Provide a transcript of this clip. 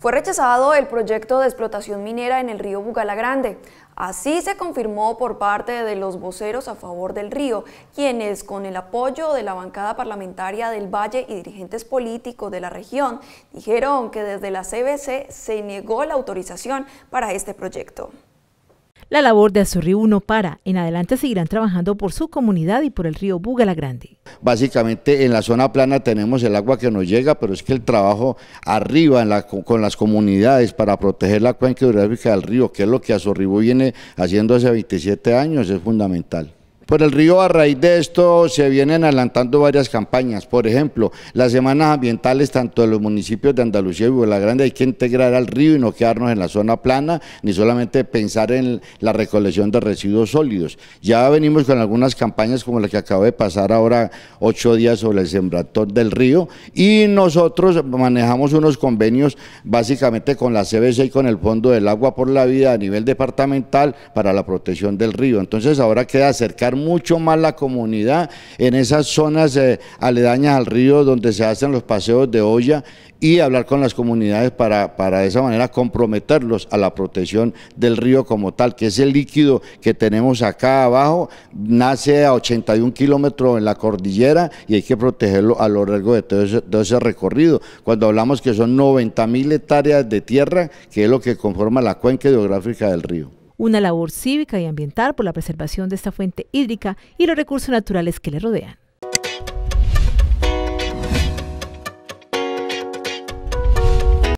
Fue rechazado el proyecto de explotación minera en el río Bugalagrande. Grande. Así se confirmó por parte de los voceros a favor del río, quienes con el apoyo de la bancada parlamentaria del Valle y dirigentes políticos de la región dijeron que desde la CBC se negó la autorización para este proyecto. La labor de Azurri no para. En adelante seguirán trabajando por su comunidad y por el río la Grande. Básicamente en la zona plana tenemos el agua que nos llega, pero es que el trabajo arriba con las comunidades para proteger la cuenca hidrográfica del río, que es lo que Azurri viene haciendo hace 27 años, es fundamental. Por el río a raíz de esto se vienen adelantando varias campañas. Por ejemplo, las semanas ambientales tanto de los municipios de Andalucía y la Grande hay que integrar al río y no quedarnos en la zona plana, ni solamente pensar en la recolección de residuos sólidos. Ya venimos con algunas campañas como la que acabo de pasar ahora, ocho días sobre el sembrador del río, y nosotros manejamos unos convenios básicamente con la CBC y con el Fondo del Agua por la Vida a nivel departamental para la protección del río. Entonces ahora queda acercar mucho más la comunidad en esas zonas eh, aledañas al río donde se hacen los paseos de olla y hablar con las comunidades para, para de esa manera comprometerlos a la protección del río como tal, que ese líquido que tenemos acá abajo nace a 81 kilómetros en la cordillera y hay que protegerlo a lo largo de todo ese, todo ese recorrido. Cuando hablamos que son 90 mil hectáreas de tierra, que es lo que conforma la cuenca hidrográfica del río una labor cívica y ambiental por la preservación de esta fuente hídrica y los recursos naturales que le rodean.